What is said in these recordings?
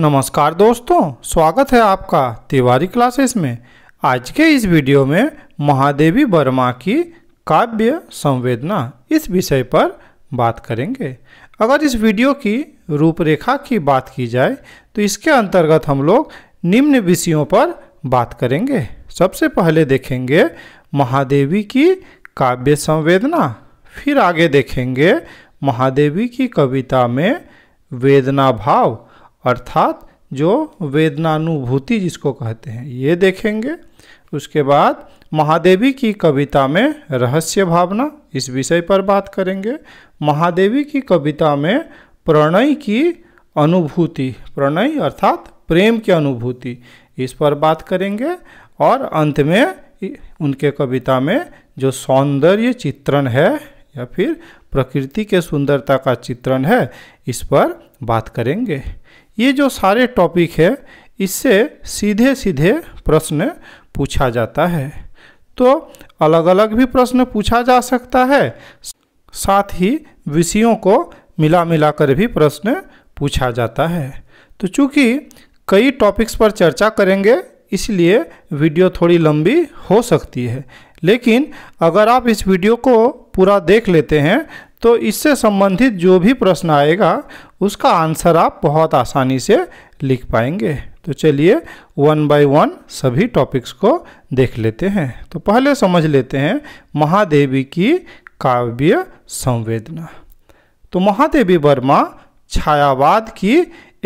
नमस्कार दोस्तों स्वागत है आपका तिवारी क्लासेस में आज के इस वीडियो में महादेवी वर्मा की काव्य संवेदना इस विषय पर बात करेंगे अगर इस वीडियो की रूपरेखा की बात की जाए तो इसके अंतर्गत हम लोग निम्न विषयों पर बात करेंगे सबसे पहले देखेंगे महादेवी की काव्य संवेदना फिर आगे देखेंगे महादेवी की कविता में वेदना भाव अर्थात जो वेदनानुभूति जिसको कहते हैं ये देखेंगे उसके बाद महादेवी की कविता में रहस्य भावना इस विषय पर बात करेंगे महादेवी की कविता में प्रणय की अनुभूति प्रणय अर्थात प्रेम की अनुभूति इस पर बात करेंगे और अंत में उनके कविता में जो सौंदर्य चित्रण है या फिर प्रकृति के सुंदरता का चित्रण है इस पर बात करेंगे ये जो सारे टॉपिक है इससे सीधे सीधे प्रश्न पूछा जाता है तो अलग अलग भी प्रश्न पूछा जा सकता है साथ ही विषयों को मिला मिलाकर भी प्रश्न पूछा जाता है तो चूंकि कई टॉपिक्स पर चर्चा करेंगे इसलिए वीडियो थोड़ी लंबी हो सकती है लेकिन अगर आप इस वीडियो को पूरा देख लेते हैं तो इससे संबंधित जो भी प्रश्न आएगा उसका आंसर आप बहुत आसानी से लिख पाएंगे तो चलिए वन बाय वन सभी टॉपिक्स को देख लेते हैं तो पहले समझ लेते हैं महादेवी की काव्य संवेदना तो महादेवी वर्मा छायावाद की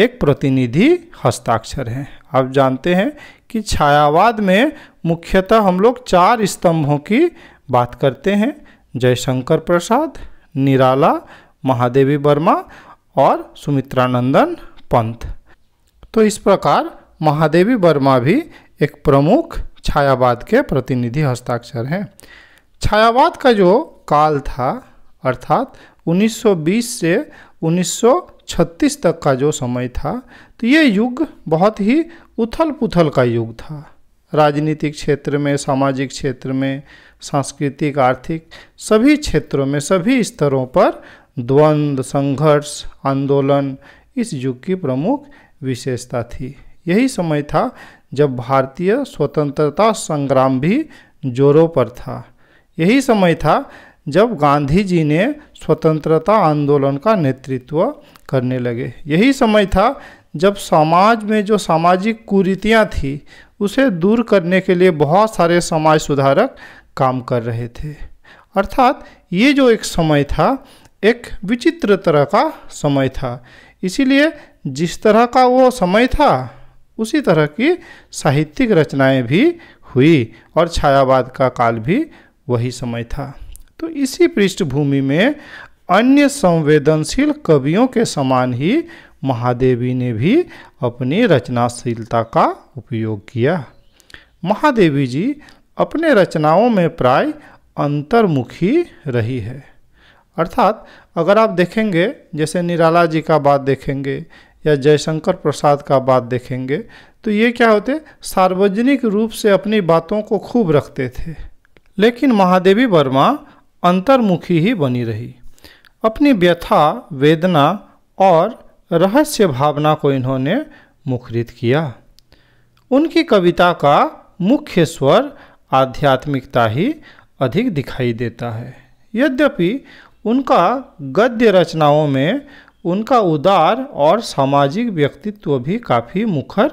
एक प्रतिनिधि हस्ताक्षर हैं आप जानते हैं कि छायावाद में मुख्यतः हम लोग चार स्तंभों की बात करते हैं जयशंकर प्रसाद निराला महादेवी वर्मा और सुमित्रानंदन पंत तो इस प्रकार महादेवी वर्मा भी एक प्रमुख छायावाद के प्रतिनिधि हस्ताक्षर हैं छायावाद का जो काल था अर्थात 1920 से 1936 तक का जो समय था तो ये युग बहुत ही उथल पुथल का युग था राजनीतिक क्षेत्र में सामाजिक क्षेत्र में सांस्कृतिक आर्थिक सभी क्षेत्रों में सभी स्तरों पर द्वंद्व संघर्ष आंदोलन इस युग की प्रमुख विशेषता थी यही समय था जब भारतीय स्वतंत्रता संग्राम भी जोरों पर था यही समय था जब गांधी जी ने स्वतंत्रता आंदोलन का नेतृत्व करने लगे यही समय था जब समाज में जो सामाजिक कुरीतियाँ थी उसे दूर करने के लिए बहुत सारे समाज सुधारक काम कर रहे थे अर्थात ये जो एक समय था एक विचित्र तरह का समय था इसीलिए जिस तरह का वो समय था उसी तरह की साहित्यिक रचनाएं भी हुई और छायावाद का काल भी वही समय था तो इसी पृष्ठभूमि में अन्य संवेदनशील कवियों के समान ही महादेवी ने भी अपनी रचनाशीलता का उपयोग किया महादेवी जी अपने रचनाओं में प्राय अंतर्मुखी रही है अर्थात अगर आप देखेंगे जैसे निराला जी का बात देखेंगे या जयशंकर प्रसाद का बात देखेंगे तो ये क्या होते सार्वजनिक रूप से अपनी बातों को खूब रखते थे लेकिन महादेवी वर्मा अंतर्मुखी ही बनी रही अपनी व्यथा वेदना और रहस्य भावना को इन्होंने मुखरित किया उनकी कविता का मुख्य स्वर आध्यात्मिकता ही अधिक दिखाई देता है यद्यपि उनका गद्य रचनाओं में उनका उदार और सामाजिक व्यक्तित्व भी काफ़ी मुखर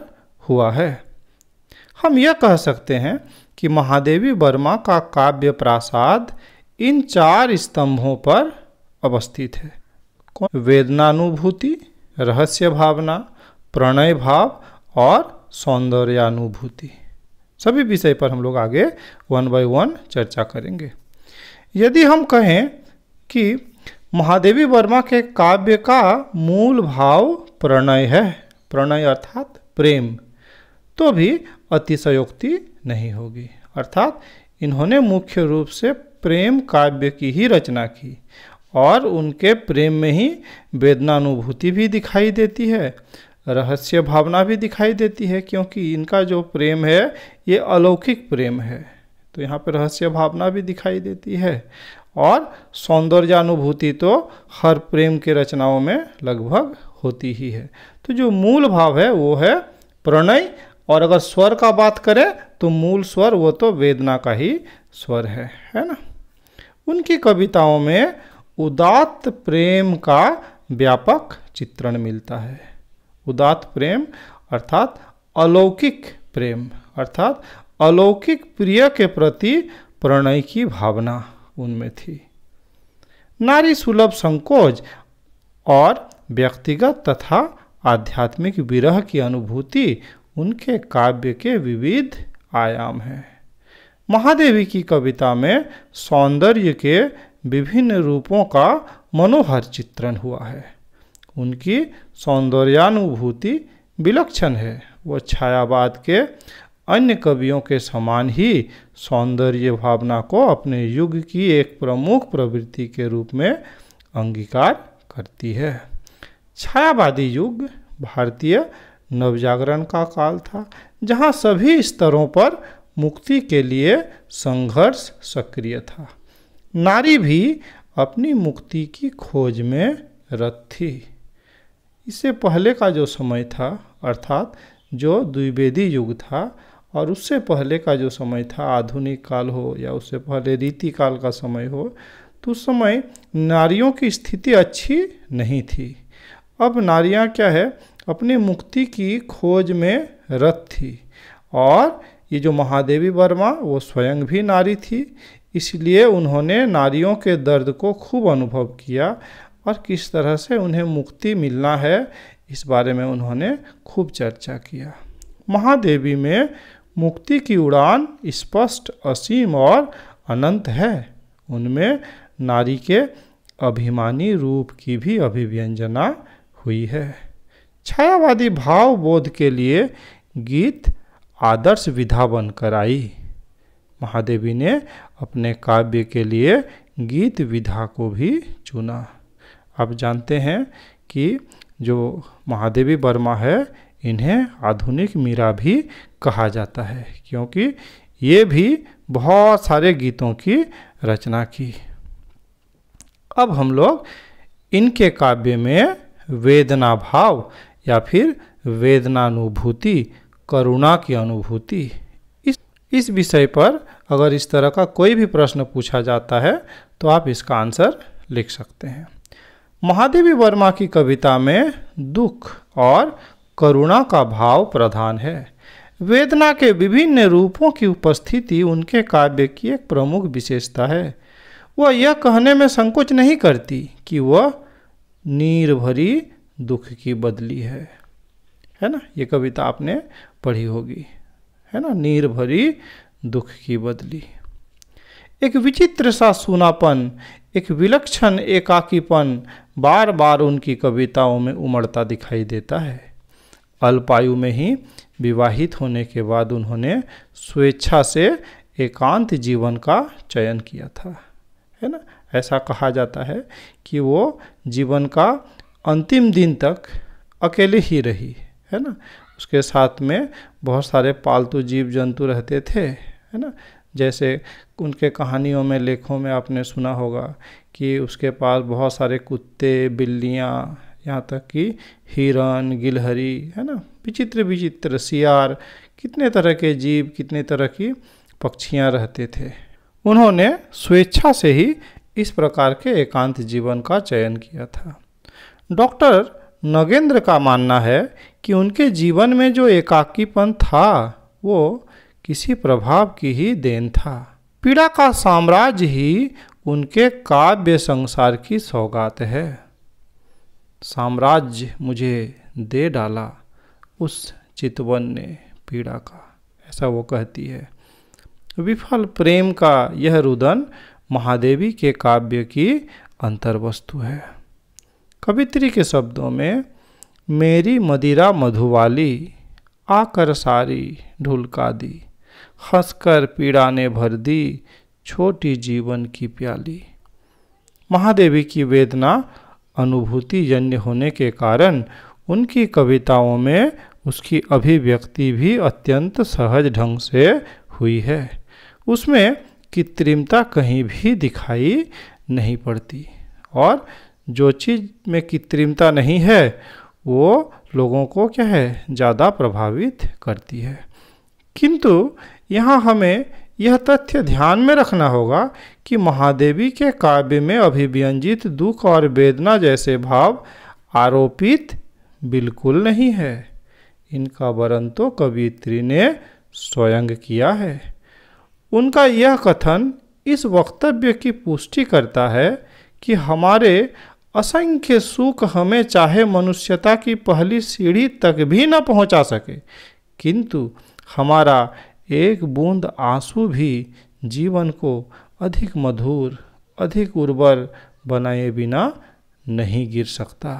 हुआ है हम यह कह सकते हैं कि महादेवी वर्मा का काव्य प्रासाद इन चार स्तंभों पर अवस्थित है वेदनानुभूति रहस्य भावना प्रणय भाव और सौंदर्यानुभूति सभी विषय पर हम लोग आगे वन बाय वन चर्चा करेंगे यदि हम कहें कि महादेवी वर्मा के काव्य का मूल भाव प्रणय है प्रणय अर्थात प्रेम तो भी अतिशयोक्ति नहीं होगी अर्थात इन्होंने मुख्य रूप से प्रेम काव्य की ही रचना की और उनके प्रेम में ही वेदनानुभूति भी दिखाई देती है रहस्य भावना भी दिखाई देती है क्योंकि इनका जो प्रेम है ये अलौकिक प्रेम है तो यहाँ पर रहस्य भावना भी दिखाई देती है और सौंदर्यानुभूति तो हर प्रेम के रचनाओं में लगभग होती ही है तो जो मूल भाव है वो है प्रणय और अगर स्वर का बात करें तो मूल स्वर वो तो वेदना का ही स्वर है है ना उनकी कविताओं में उदात्त प्रेम का व्यापक चित्रण मिलता है उदात प्रेम अर्थात अलौकिक प्रेम अर्थात अलौकिक प्रिय के प्रति प्रणय की भावना उनमें थी नारी सुलभ संकोच और व्यक्तिगत तथा आध्यात्मिक विरह की अनुभूति उनके काव्य के विविध आयाम हैं महादेवी की कविता में सौंदर्य के विभिन्न रूपों का मनोहर चित्रण हुआ है उनकी सौंदर्यानुभूति विलक्षण है वह छायावाद के अन्य कवियों के समान ही सौंदर्य भावना को अपने युग की एक प्रमुख प्रवृत्ति के रूप में अंगीकार करती है छायावादी युग भारतीय नवजागरण का काल था जहाँ सभी स्तरों पर मुक्ति के लिए संघर्ष सक्रिय था नारी भी अपनी मुक्ति की खोज में रत थी इससे पहले का जो समय था अर्थात जो द्विवेदी युग था और उससे पहले का जो समय था आधुनिक काल हो या उससे पहले रीति काल का समय हो तो उस समय नारियों की स्थिति अच्छी नहीं थी अब नारियां क्या है अपने मुक्ति की खोज में रत थी और ये जो महादेवी वर्मा वो स्वयं भी नारी थी इसलिए उन्होंने नारियों के दर्द को खूब अनुभव किया और किस तरह से उन्हें मुक्ति मिलना है इस बारे में उन्होंने खूब चर्चा किया महादेवी में मुक्ति की उड़ान स्पष्ट असीम और अनंत है उनमें नारी के अभिमानी रूप की भी अभिव्यंजना हुई है छायावादी भाव बोध के लिए गीत आदर्श विधा बनकर आई महादेवी ने अपने काव्य के लिए गीत विधा को भी चुना आप जानते हैं कि जो महादेवी वर्मा है इन्हें आधुनिक मीरा भी कहा जाता है क्योंकि ये भी बहुत सारे गीतों की रचना की अब हम लोग इनके काव्य में वेदना भाव या फिर वेदनानुभूति करुणा की अनुभूति इस इस विषय पर अगर इस तरह का कोई भी प्रश्न पूछा जाता है तो आप इसका आंसर लिख सकते हैं महादेवी वर्मा की कविता में दुख और करुणा का भाव प्रधान है वेदना के विभिन्न रूपों की उपस्थिति उनके काव्य की एक प्रमुख विशेषता है वह यह कहने में संकोच नहीं करती कि वह नीरभरी दुख की बदली है है ना ये कविता आपने पढ़ी होगी है ना नीरभरी दुख की बदली एक विचित्र सा सुनापन एक विलक्षण एकाकीपन बार बार उनकी कविताओं में उमड़ता दिखाई देता है अल्पायु में ही विवाहित होने के बाद उन्होंने स्वेच्छा से एकांत जीवन का चयन किया था है ना ऐसा कहा जाता है कि वो जीवन का अंतिम दिन तक अकेले ही रही है ना उसके साथ में बहुत सारे पालतू जीव जंतु रहते थे है ना जैसे उनके कहानियों में लेखों में आपने सुना होगा कि उसके पास बहुत सारे कुत्ते बिल्लियाँ यहाँ तक कि हिरन गिलहरी है ना विचित्र विचित्र सियार कितने तरह के जीव कितने तरह की पक्षियाँ रहते थे उन्होंने स्वेच्छा से ही इस प्रकार के एकांत जीवन का चयन किया था डॉक्टर नगेंद्र का मानना है कि उनके जीवन में जो एकाकीपन था वो किसी प्रभाव की ही देन था पीड़ा का साम्राज्य ही उनके काव्य संसार की सौगात है साम्राज्य मुझे दे डाला उस चितवन ने पीड़ा का ऐसा वो कहती है विफल प्रेम का यह रुदन महादेवी के काव्य की अंतर्वस्तु है कवित्री के शब्दों में मेरी मदिरा मधुवाली आकर सारी ढुलका दी हंसकर पीड़ा ने भर दी छोटी जीवन की प्याली महादेवी की वेदना अनुभूति जन्य होने के कारण उनकी कविताओं में उसकी अभिव्यक्ति भी अत्यंत सहज ढंग से हुई है उसमें कृत्रिमता कहीं भी दिखाई नहीं पड़ती और जो चीज़ में कृत्रिमता नहीं है वो लोगों को क्या है ज़्यादा प्रभावित करती है किंतु यहाँ हमें यह तथ्य ध्यान में रखना होगा कि महादेवी के काव्य में अभिव्यंजित दुख और वेदना जैसे भाव आरोपित बिल्कुल नहीं है इनका वर्ण तो कवित्री ने स्वयं किया है उनका यह कथन इस वक्तव्य की पुष्टि करता है कि हमारे असंख्य सुख हमें चाहे मनुष्यता की पहली सीढ़ी तक भी न पहुंचा सके किंतु हमारा एक बूंद आंसू भी जीवन को अधिक मधुर अधिक उर्वर बनाए बिना नहीं गिर सकता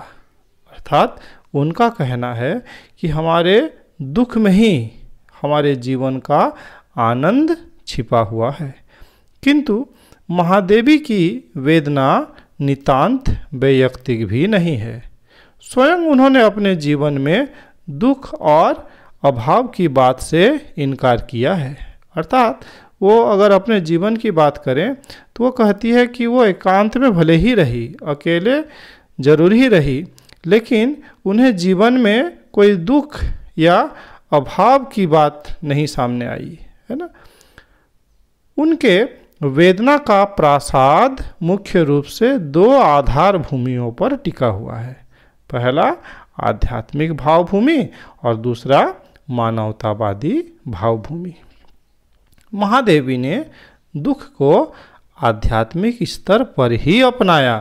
अर्थात उनका कहना है कि हमारे दुख में ही हमारे जीवन का आनंद छिपा हुआ है किंतु महादेवी की वेदना नितांत व्यक्तिक भी नहीं है स्वयं उन्होंने अपने जीवन में दुख और अभाव की बात से इनकार किया है अर्थात वो अगर अपने जीवन की बात करें तो वो कहती है कि वो एकांत में भले ही रही अकेले जरूर ही रही लेकिन उन्हें जीवन में कोई दुख या अभाव की बात नहीं सामने आई है ना उनके वेदना का प्रासाद मुख्य रूप से दो आधार भूमियों पर टिका हुआ है पहला आध्यात्मिक भावभूमि और दूसरा मानवतावादी भावभूमि महादेवी ने दुख को आध्यात्मिक स्तर पर ही अपनाया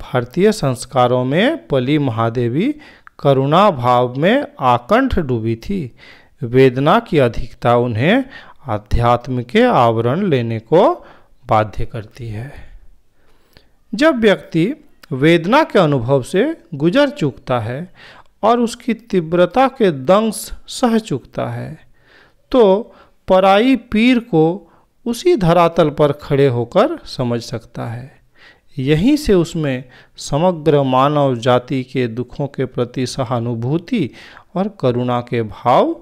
भारतीय संस्कारों में पली महादेवी करुणा भाव में आकंठ डूबी थी वेदना की अधिकता उन्हें आध्यात्म के आवरण लेने को बाध्य करती है जब व्यक्ति वेदना के अनुभव से गुजर चुकता है और उसकी तीव्रता के दंश सह चुकता है तो पराई पीर को उसी धरातल पर खड़े होकर समझ सकता है यहीं से उसमें समग्र मानव जाति के दुखों के प्रति सहानुभूति और करुणा के भाव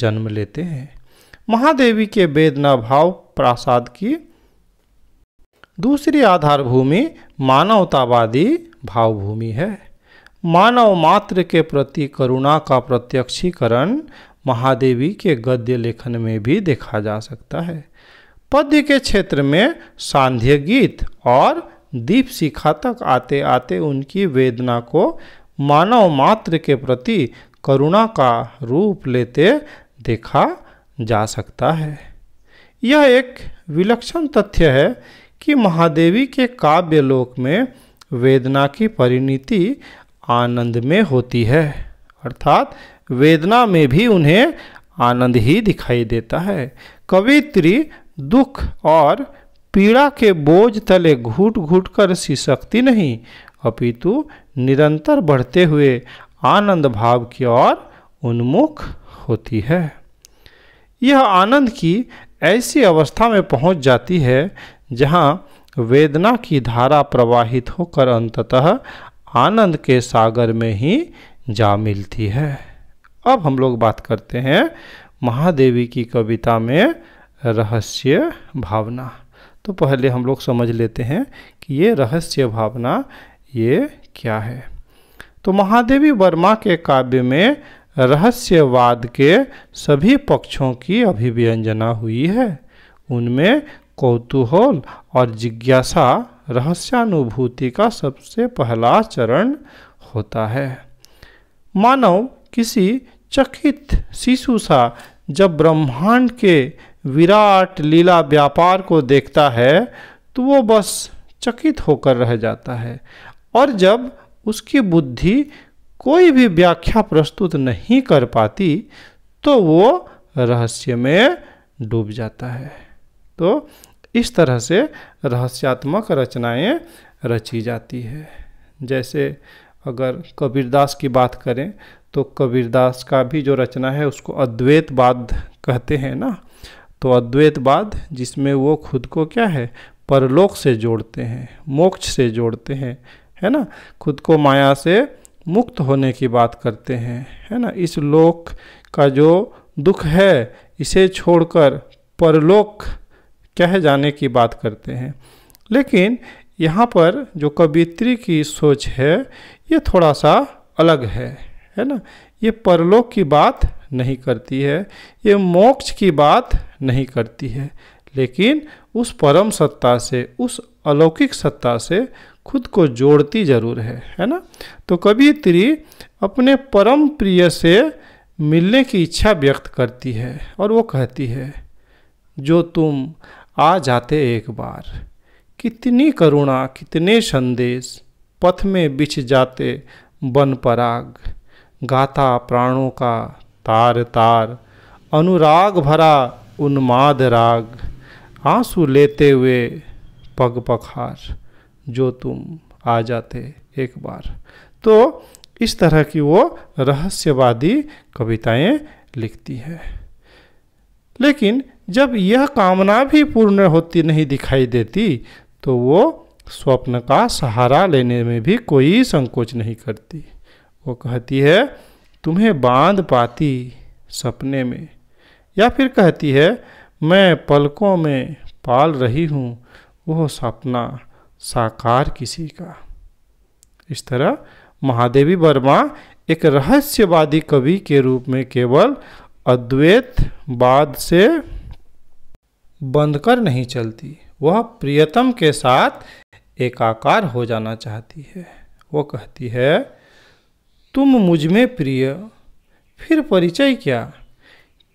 जन्म लेते हैं महादेवी के वेदना भाव प्रासाद की दूसरी आधारभूमि मानवतावादी भावभूमि है मानव मात्र के प्रति करुणा का प्रत्यक्षीकरण महादेवी के गद्य लेखन में भी देखा जा सकता है पद्य के क्षेत्र में सांध्य गीत और दीप शिखा तक आते आते उनकी वेदना को मानव मात्र के प्रति करुणा का रूप लेते देखा जा सकता है यह एक विलक्षण तथ्य है कि महादेवी के काव्य लोक में वेदना की परिणति आनंद में होती है अर्थात वेदना में भी उन्हें आनंद ही दिखाई देता है कवित्री दुख और पीड़ा के बोझ तले घूट घूट कर सिसकती नहीं अपितु निरंतर बढ़ते हुए आनंद भाव की ओर उन्मुख होती है यह आनंद की ऐसी अवस्था में पहुंच जाती है जहां वेदना की धारा प्रवाहित होकर अंततः आनंद के सागर में ही जा मिलती है अब हम लोग बात करते हैं महादेवी की कविता में रहस्य भावना तो पहले हम लोग समझ लेते हैं कि ये रहस्य भावना ये क्या है तो महादेवी वर्मा के काव्य में रहस्यवाद के सभी पक्षों की अभिव्यंजना हुई है उनमें कौतूहल और जिज्ञासा रहस्यानुभूति का सबसे पहला चरण होता है मानव किसी चकित शिशु सा जब ब्रह्मांड के विराट लीला व्यापार को देखता है तो वो बस चकित होकर रह जाता है और जब उसकी बुद्धि कोई भी व्याख्या प्रस्तुत नहीं कर पाती तो वो रहस्य में डूब जाता है तो इस तरह से रहस्यात्मक रचनाएं रची जाती है जैसे अगर कबीरदास की बात करें तो कबीरदास का भी जो रचना है उसको अद्वैतवाद कहते हैं ना तो अद्वैतवाद जिसमें वो खुद को क्या है परलोक से जोड़ते हैं मोक्ष से जोड़ते हैं है ना खुद को माया से मुक्त होने की बात करते हैं है ना इस लोक का जो दुख है इसे छोड़कर परलोक कह जाने की बात करते हैं लेकिन यहाँ पर जो कवित्री की सोच है ये थोड़ा सा अलग है है ना ये परलोक की बात नहीं करती है ये मोक्ष की बात नहीं करती है लेकिन उस परम सत्ता से उस अलौकिक सत्ता से खुद को जोड़ती जरूर है है ना तो कभी त्री अपने परम प्रिय से मिलने की इच्छा व्यक्त करती है और वो कहती है जो तुम आ जाते एक बार कितनी करुणा कितने संदेश पथ में बिछ जाते बन पराग गाथा प्राणों का तार तार अनुराग भरा उन्माद राग आंसू लेते हुए पग पखार जो तुम आ जाते एक बार तो इस तरह की वो रहस्यवादी कविताएं लिखती है लेकिन जब यह कामना भी पूर्ण होती नहीं दिखाई देती तो वो स्वप्न का सहारा लेने में भी कोई संकोच नहीं करती वो कहती है तुम्हें बांध पाती सपने में या फिर कहती है मैं पलकों में पाल रही हूँ वह सपना साकार किसी का इस तरह महादेवी वर्मा एक रहस्यवादी कवि के रूप में केवल अद्वैत बाद से बंधकर नहीं चलती वह प्रियतम के साथ एकाकार हो जाना चाहती है वो कहती है तुम मुझ में प्रिय फिर परिचय क्या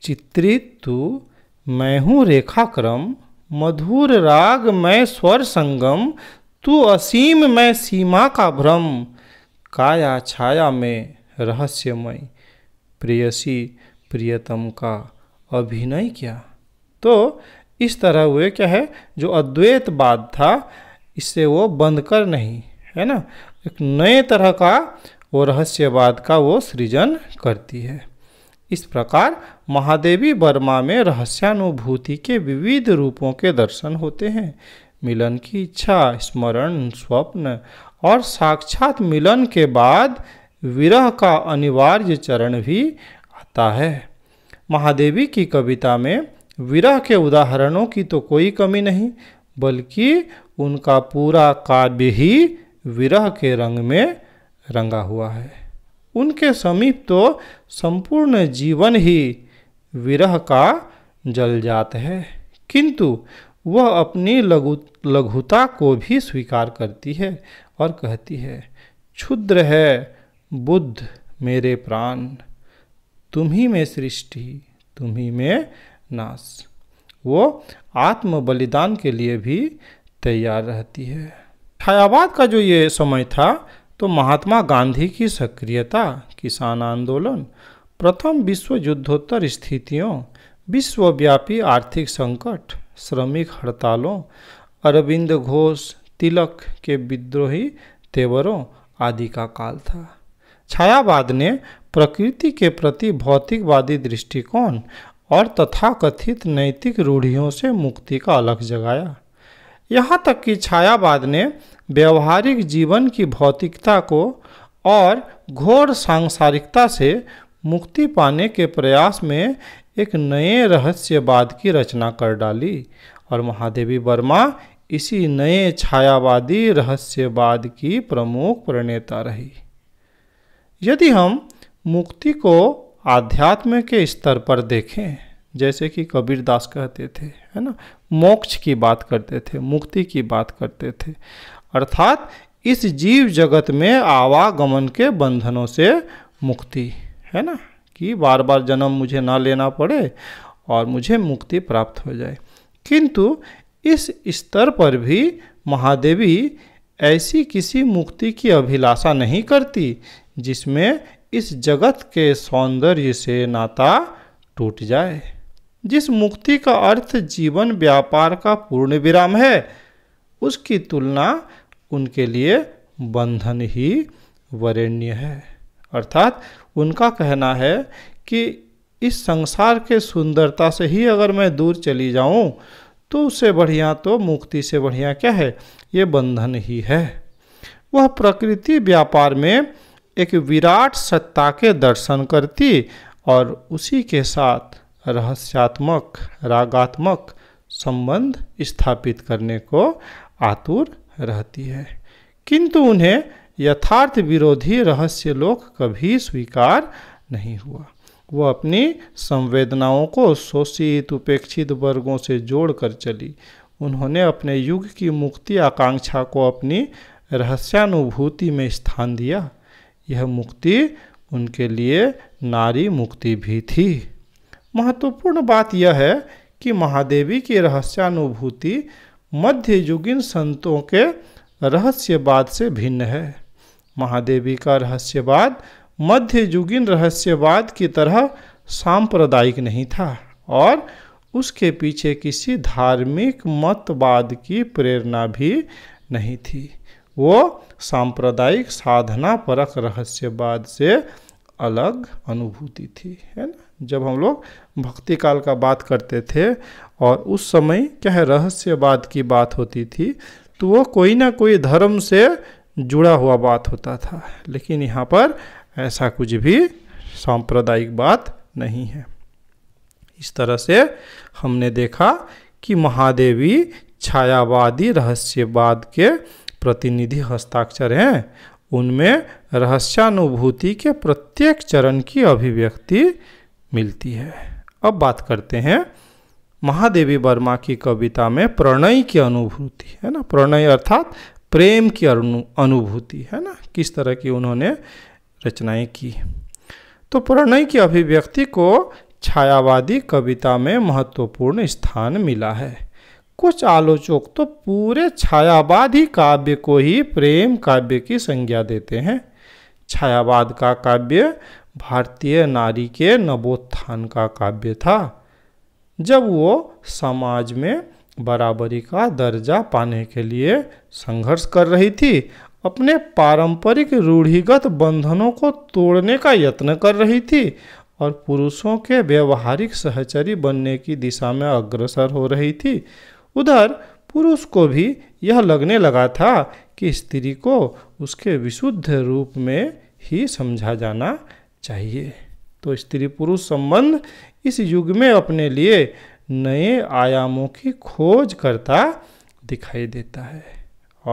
चित्रित तू मैं हूँ रेखाक्रम मधुर राग मैं स्वर संगम तू असीम मैं सीमा का भ्रम काया छाया में रहस्यमय प्रेयसी प्रियतम का अभिनय किया तो इस तरह हुए क्या है जो अद्वैतवाद था इससे वो बंद कर नहीं है ना एक नए तरह का वो रहस्यवाद का वो सृजन करती है इस प्रकार महादेवी वर्मा में रहस्यानुभूति के विविध रूपों के दर्शन होते हैं मिलन की इच्छा स्मरण स्वप्न और साक्षात मिलन के बाद विरह का अनिवार्य चरण भी आता है महादेवी की कविता में विरह के उदाहरणों की तो कोई कमी नहीं बल्कि उनका पूरा काव्य ही विरह के रंग में रंगा हुआ है उनके समीप तो संपूर्ण जीवन ही विरह का जल जात है किंतु वह अपनी लघु लघुता को भी स्वीकार करती है और कहती है क्षुद्र है बुद्ध मेरे प्राण तुम्ही में सृष्टि तुम्ही में नाश वो आत्म बलिदान के लिए भी तैयार रहती है छायावाद का जो ये समय था तो महात्मा गांधी की सक्रियता किसान आंदोलन प्रथम विश्व युद्धोत्तर स्थितियों विश्वव्यापी आर्थिक संकट श्रमिक हड़तालों अरविंद घोष तिलक के विद्रोही तेवरों आदि का काल था छायावाद ने प्रकृति के प्रति भौतिकवादी दृष्टिकोण और तथाकथित नैतिक रूढ़ियों से मुक्ति का अलग जगाया यहाँ तक कि छायावाद ने व्यवहारिक जीवन की भौतिकता को और घोर सांसारिकता से मुक्ति पाने के प्रयास में एक नए रहस्यवाद की रचना कर डाली और महादेवी वर्मा इसी नए छायावादी रहस्यवाद की प्रमुख प्रणेता रही यदि हम मुक्ति को आध्यात्म के स्तर पर देखें जैसे कि कबीर दास कहते थे है ना मोक्ष की बात करते थे मुक्ति की बात करते थे अर्थात इस जीव जगत में आवागमन के बंधनों से मुक्ति है ना कि बार बार जन्म मुझे ना लेना पड़े और मुझे मुक्ति प्राप्त हो जाए किंतु इस स्तर पर भी महादेवी ऐसी किसी मुक्ति की अभिलाषा नहीं करती जिसमें इस जगत के सौंदर्य से नाता टूट जाए जिस मुक्ति का अर्थ जीवन व्यापार का पूर्ण विराम है उसकी तुलना उनके लिए बंधन ही वरेण्य है अर्थात उनका कहना है कि इस संसार के सुंदरता से ही अगर मैं दूर चली जाऊं तो उससे बढ़िया तो मुक्ति से बढ़िया क्या है ये बंधन ही है वह प्रकृति व्यापार में एक विराट सत्ता के दर्शन करती और उसी के साथ रहस्यात्मक रागात्मक संबंध स्थापित करने को आतुर रहती है किंतु उन्हें यथार्थ विरोधी रहस्य लोक कभी स्वीकार नहीं हुआ वह अपनी संवेदनाओं को शोषित उपेक्षित वर्गों से जोड़कर चली उन्होंने अपने युग की मुक्ति आकांक्षा को अपनी रहस्यानुभूति में स्थान दिया यह मुक्ति उनके लिए नारी मुक्ति भी थी महत्वपूर्ण बात यह है कि महादेवी की रहस्यानुभूति मध्ययुगीन संतों के रहस्यवाद से भिन्न है महादेवी का रहस्यवाद मध्ययुगीन रहस्यवाद की तरह सांप्रदायिक नहीं था और उसके पीछे किसी धार्मिक मतवाद की प्रेरणा भी नहीं थी वो सांप्रदायिक साधना परक रहस्यवाद से अलग अनुभूति थी है ना जब हम लोग भक्ति काल का बात करते थे और उस समय क्या है रहस्यवाद की बात होती थी तो वो कोई ना कोई धर्म से जुड़ा हुआ बात होता था लेकिन यहाँ पर ऐसा कुछ भी सांप्रदायिक बात नहीं है इस तरह से हमने देखा कि महादेवी छायावादी रहस्यवाद के प्रतिनिधि हस्ताक्षर हैं उनमें रहस्यानुभूति के प्रत्येक चरण की अभिव्यक्ति मिलती है अब बात करते हैं महादेवी वर्मा की कविता में प्रणय की अनुभूति है ना प्रणय अर्थात प्रेम की अनुभूति है ना किस तरह की उन्होंने रचनाएं की तो प्रणय की अभिव्यक्ति को छायावादी कविता में महत्वपूर्ण स्थान मिला है कुछ आलोचक तो पूरे छायावाद ही काव्य को ही प्रेम काव्य की संज्ञा देते हैं छायावाद का काव्य भारतीय नारी के नवोत्थान का काव्य था जब वो समाज में बराबरी का दर्जा पाने के लिए संघर्ष कर रही थी अपने पारंपरिक रूढ़िगत बंधनों को तोड़ने का यत्न कर रही थी और पुरुषों के व्यवहारिक सहचरी बनने की दिशा में अग्रसर हो रही थी उधर पुरुष को भी यह लगने लगा था कि स्त्री को उसके विशुद्ध रूप में ही समझा जाना चाहिए तो स्त्री पुरुष संबंध इस युग में अपने लिए नए आयामों की खोज करता दिखाई देता है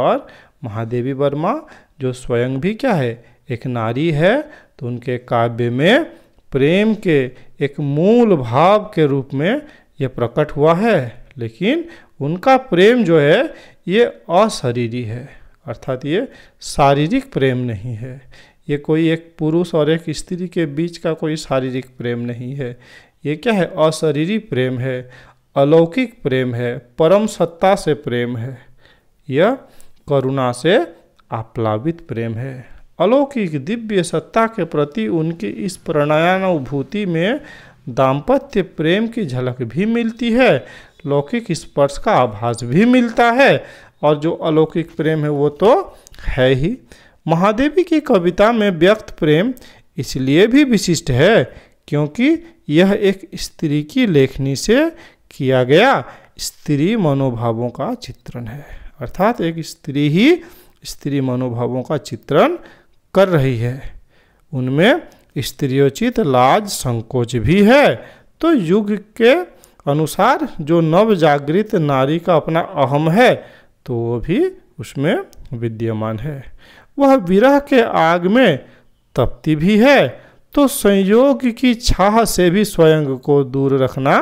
और महादेवी वर्मा जो स्वयं भी क्या है एक नारी है तो उनके काव्य में प्रेम के एक मूल भाव के रूप में यह प्रकट हुआ है लेकिन उनका प्रेम जो है ये अशरीरी है अर्थात ये शारीरिक प्रेम नहीं है ये कोई एक पुरुष और एक स्त्री के बीच का कोई शारीरिक प्रेम नहीं है ये क्या है अशरीरी प्रेम है अलौकिक प्रेम है परम सत्ता से प्रेम है यह करुणा से आप्लावित प्रेम है अलौकिक दिव्य सत्ता के प्रति उनकी इस प्रणयानुभूति में दाम्पत्य प्रेम की झलक भी मिलती है लौकिक स्पर्श का आभास भी मिलता है और जो अलौकिक प्रेम है वो तो है ही महादेवी की कविता में व्यक्त प्रेम इसलिए भी विशिष्ट है क्योंकि यह एक स्त्री की लेखनी से किया गया स्त्री मनोभावों का चित्रण है अर्थात एक स्त्री ही स्त्री मनोभावों का चित्रण कर रही है उनमें स्त्रियोचित लाज संकोच भी है तो युग के अनुसार जो नवजागृत नारी का अपना अहम है तो वो भी उसमें विद्यमान है वह विरह के आग में तपती भी है तो संयोग की छाह से भी स्वयं को दूर रखना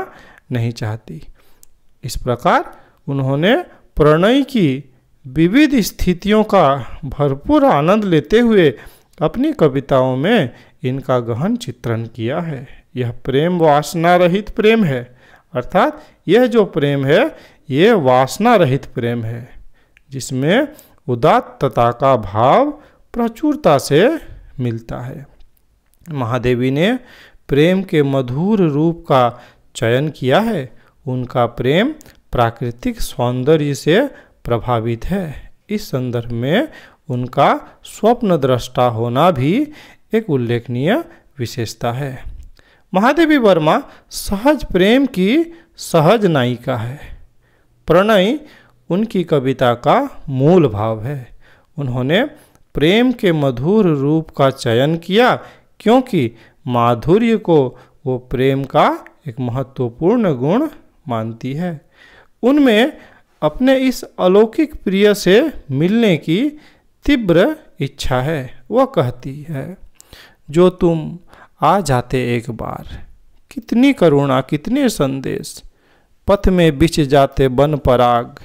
नहीं चाहती इस प्रकार उन्होंने प्रणय की विविध स्थितियों का भरपूर आनंद लेते हुए अपनी कविताओं में इनका गहन चित्रण किया है यह प्रेम वासना रहित प्रेम है अर्थात यह जो प्रेम है ये वासना रहित प्रेम है जिसमें उदात्तता का भाव प्रचुरता से मिलता है महादेवी ने प्रेम के मधुर रूप का चयन किया है उनका प्रेम प्राकृतिक सौंदर्य से प्रभावित है इस संदर्भ में उनका स्वप्न दृष्टा होना भी एक उल्लेखनीय विशेषता है महादेवी वर्मा सहज प्रेम की सहज नायिका है प्रणय उनकी कविता का मूल भाव है उन्होंने प्रेम के मधुर रूप का चयन किया क्योंकि माधुर्य को वो प्रेम का एक महत्वपूर्ण गुण मानती है उनमें अपने इस अलौकिक प्रिय से मिलने की तीव्र इच्छा है वह कहती है जो तुम आ जाते एक बार कितनी करुणा कितने संदेश पथ में बिछ जाते बन पराग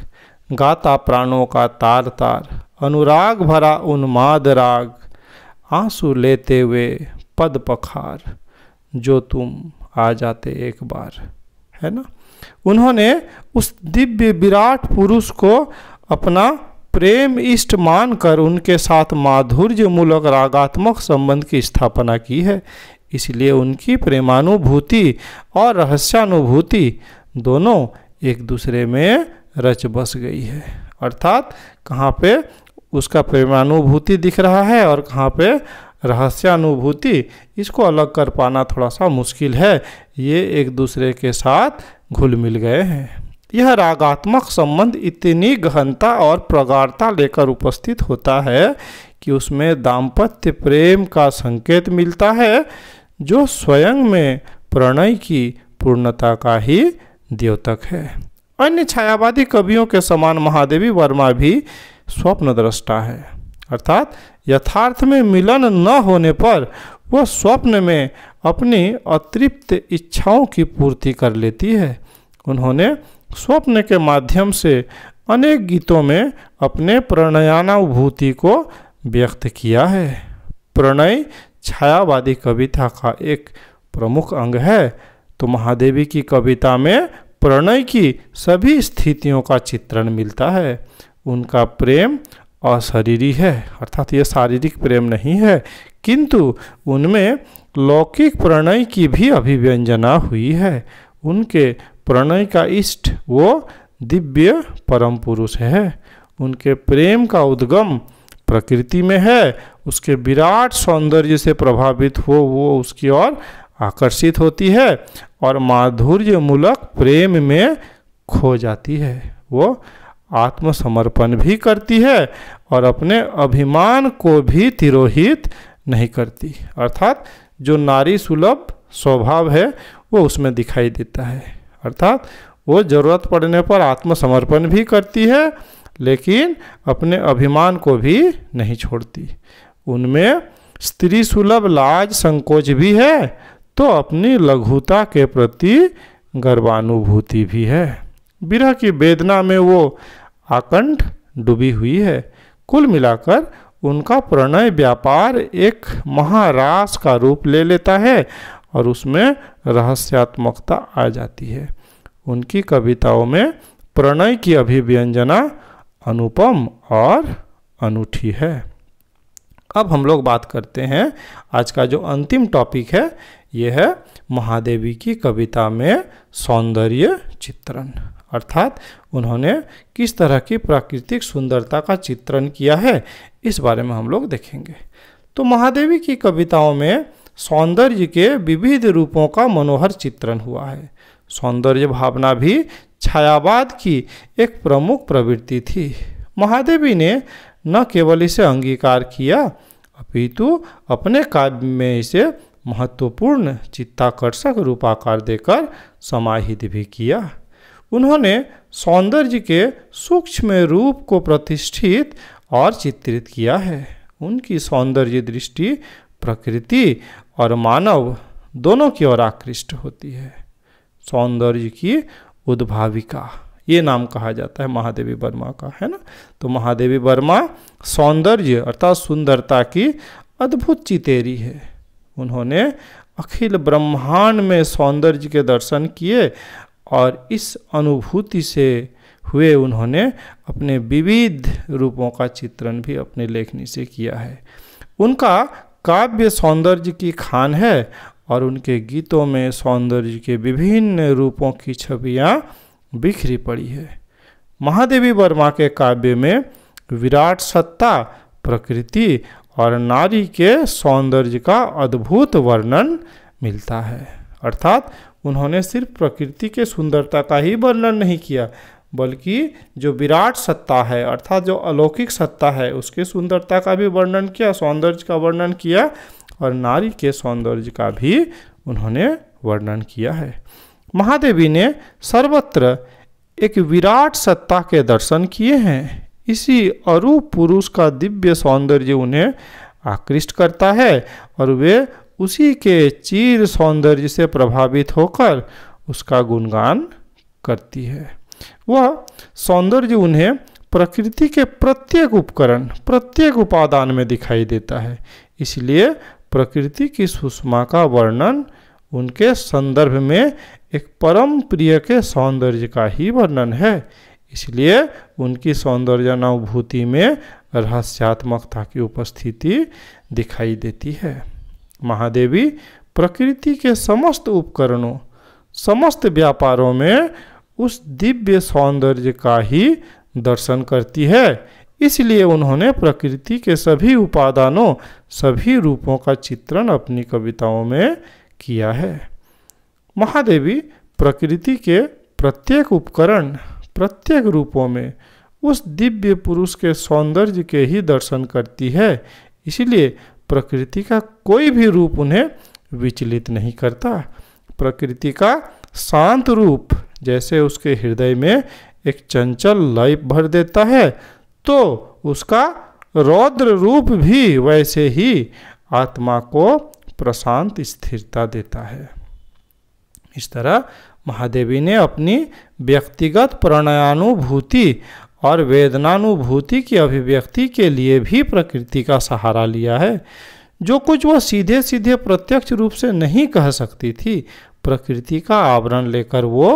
गाता प्राणों का तार तार अनुराग भरा उन्माद राग आंसू लेते हुए पद पखार जो तुम आ जाते एक बार है ना उन्होंने उस दिव्य विराट पुरुष को अपना प्रेम इष्ट मानकर उनके साथ माधुर्य मूलक रागात्मक संबंध की स्थापना की है इसलिए उनकी प्रेमानुभूति और रहस्यानुभूति दोनों एक दूसरे में रच बस गई है अर्थात कहाँ पे उसका प्रेमानुभूति दिख रहा है और कहाँ पे रहस्यानुभूति इसको अलग कर पाना थोड़ा सा मुश्किल है ये एक दूसरे के साथ घुल मिल गए हैं यह रागात्मक संबंध इतनी गहनता और प्रगाढ़ता लेकर उपस्थित होता है कि उसमें दाम्पत्य प्रेम का संकेत मिलता है जो स्वयं में प्रणय की पूर्णता का ही द्योतक है अन्य छायावादी कवियों के समान महादेवी वर्मा भी स्वप्न दृष्टा है अर्थात यथार्थ में मिलन न होने पर वह स्वप्न में अपनी अतृप्त इच्छाओं की पूर्ति कर लेती है उन्होंने स्वप्न के माध्यम से अनेक गीतों में अपने प्रणयानुभूति को व्यक्त किया है प्रणय छायावादी कविता का एक प्रमुख अंग है तो महादेवी की कविता में प्रणय की सभी स्थितियों का चित्रण मिलता है उनका प्रेम अशरीरी है अर्थात ये शारीरिक प्रेम नहीं है किंतु उनमें लौकिक प्रणय की भी अभिव्यंजना हुई है उनके प्रणय का इष्ट वो दिव्य परम पुरुष है उनके प्रेम का उद्गम प्रकृति में है उसके विराट सौंदर्य से प्रभावित हो वो उसकी ओर आकर्षित होती है और माधुर्य मूलक प्रेम में खो जाती है वो आत्मसमर्पण भी करती है और अपने अभिमान को भी तिरोहित नहीं करती अर्थात जो नारी सुलभ स्वभाव है वो उसमें दिखाई देता है अर्थात वो ज़रूरत पड़ने पर आत्मसमर्पण भी करती है लेकिन अपने अभिमान को भी नहीं छोड़ती उनमें स्त्री सुलभ लाज संकोच भी है तो अपनी लघुता के प्रति गर्वानुभूति भी है विरह की वेदना में वो आकंठ डूबी हुई है कुल मिलाकर उनका प्रणय व्यापार एक महारास का रूप ले लेता है और उसमें रहस्यात्मकता आ जाती है उनकी कविताओं में प्रणय की अभिव्यंजना अनुपम और अनूठी है अब हम लोग बात करते हैं आज का जो अंतिम टॉपिक है यह है महादेवी की कविता में सौंदर्य चित्रण अर्थात उन्होंने किस तरह की प्राकृतिक सुंदरता का चित्रण किया है इस बारे में हम लोग देखेंगे तो महादेवी की कविताओं में सौंदर्य के विविध रूपों का मनोहर चित्रण हुआ है सौंदर्य भावना भी छायावाद की एक प्रमुख प्रवृत्ति थी महादेवी ने न केवल इसे अंगीकार किया अपितु अपने काव्य में इसे महत्वपूर्ण चित्ताकर्षक रूपाकार देकर समाहित भी किया उन्होंने सौंदर्य के सूक्ष्म रूप को प्रतिष्ठित और चित्रित किया है उनकी सौंदर्य दृष्टि प्रकृति और मानव दोनों की ओर आकृष्ट होती है सौंदर्य की उद्भाविका ये नाम कहा जाता है महादेवी वर्मा का है ना तो महादेवी वर्मा सौंदर्य अर्थात सुंदरता की अद्भुत चितेरी है उन्होंने अखिल ब्रह्मांड में सौंदर्य के दर्शन किए और इस अनुभूति से हुए उन्होंने अपने विविध रूपों का चित्रण भी अपने लेखनी से किया है उनका काव्य सौंदर्य की खान है और उनके गीतों में सौंदर्य के विभिन्न रूपों की छवियाँ बिखरी पड़ी है महादेवी वर्मा के काव्य में विराट सत्ता प्रकृति और नारी के सौंदर्य का अद्भुत वर्णन मिलता है अर्थात उन्होंने सिर्फ प्रकृति के सुंदरता का ही वर्णन नहीं किया बल्कि जो विराट सत्ता है अर्थात जो अलौकिक सत्ता है उसके सुंदरता का भी वर्णन किया सौंदर्य का वर्णन किया और नारी के सौंदर्य का भी उन्होंने वर्णन किया है महादेवी ने सर्वत्र एक विराट सत्ता के दर्शन किए हैं इसी अरूप पुरुष का दिव्य सौंदर्य उन्हें आकृष्ट करता है और वे उसी के चीर सौंदर्य से प्रभावित होकर उसका गुणगान करती है वह सौंदर्य उन्हें प्रकृति के प्रत्येक उपकरण प्रत्येक उपादान में दिखाई देता है इसलिए प्रकृति की सुषमा का वर्णन उनके संदर्भ में एक परम प्रिय के सौंदर्य का ही वर्णन है इसलिए उनकी सौंदर्यानुभूति में रहस्यात्मकता की उपस्थिति दिखाई देती है महादेवी प्रकृति के समस्त उपकरणों समस्त व्यापारों में उस दिव्य सौंदर्य का ही दर्शन करती है इसलिए उन्होंने प्रकृति के सभी उपादानों सभी रूपों का चित्रण अपनी कविताओं में किया है महादेवी प्रकृति के प्रत्येक उपकरण प्रत्येक रूपों में उस दिव्य पुरुष के सौंदर्य के ही दर्शन करती है इसलिए प्रकृति का कोई भी रूप उन्हें विचलित नहीं करता प्रकृति का शांत रूप जैसे उसके हृदय में एक चंचल लय भर देता है तो उसका रौद्र रूप भी वैसे ही आत्मा को प्रशांत स्थिरता देता है इस तरह महादेवी ने अपनी व्यक्तिगत प्रणयानुभूति और वेदनानुभूति की अभिव्यक्ति के लिए भी प्रकृति का सहारा लिया है जो कुछ वह सीधे सीधे प्रत्यक्ष रूप से नहीं कह सकती थी प्रकृति का आवरण लेकर वो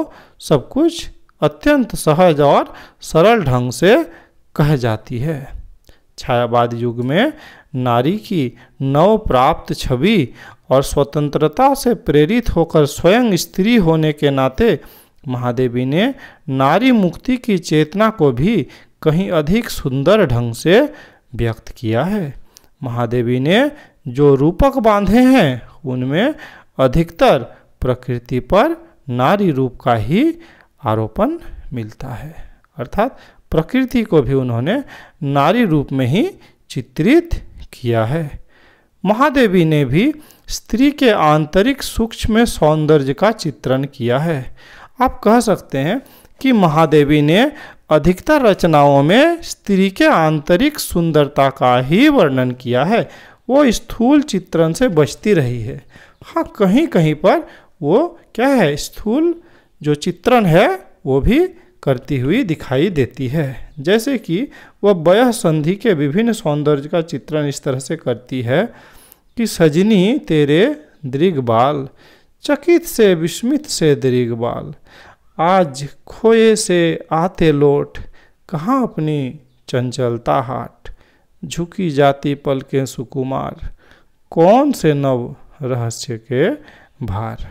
सब कुछ अत्यंत सहज और सरल ढंग से कह जाती है छायावाद युग में नारी की नव प्राप्त छवि और स्वतंत्रता से प्रेरित होकर स्वयं स्त्री होने के नाते महादेवी ने नारी मुक्ति की चेतना को भी कहीं अधिक सुंदर ढंग से व्यक्त किया है महादेवी ने जो रूपक बांधे हैं उनमें अधिकतर प्रकृति पर नारी रूप का ही आरोपण मिलता है अर्थात प्रकृति को भी उन्होंने नारी रूप में ही चित्रित किया है महादेवी ने भी स्त्री के आंतरिक सूक्ष्म में सौंदर्य का चित्रण किया है आप कह सकते हैं कि महादेवी ने अधिकतर रचनाओं में स्त्री के आंतरिक सुंदरता का ही वर्णन किया है वो स्थूल चित्रण से बचती रही है हाँ कहीं कहीं पर वो क्या है स्थूल जो चित्रण है वो भी करती हुई दिखाई देती है जैसे कि वह वयह संधि के विभिन्न सौंदर्य का चित्रण इस तरह से करती है कि सजनी तेरे दृगबाल चकित से विस्मित से दृगबाल आज खोए से आते लोट कहाँ अपनी चंचलता हाट झुकी जाती पल के सुकुमार कौन से नव रहस्य के भार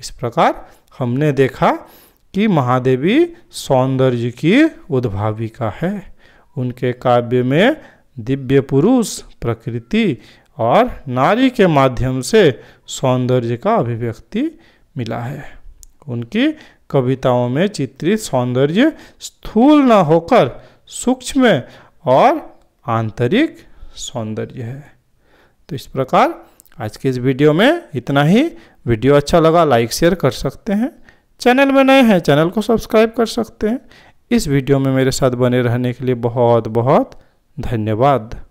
इस प्रकार हमने देखा कि महादेवी सौंदर्य की उद्भाविका है उनके काव्य में दिव्य पुरुष प्रकृति और नारी के माध्यम से सौंदर्य का अभिव्यक्ति मिला है उनकी कविताओं में चित्रित सौंदर्य स्थूल न होकर सूक्ष्म और आंतरिक सौंदर्य है तो इस प्रकार आज के इस वीडियो में इतना ही वीडियो अच्छा लगा लाइक शेयर कर सकते हैं चैनल में नए हैं चैनल को सब्सक्राइब कर सकते हैं इस वीडियो में मेरे साथ बने रहने के लिए बहुत बहुत धन्यवाद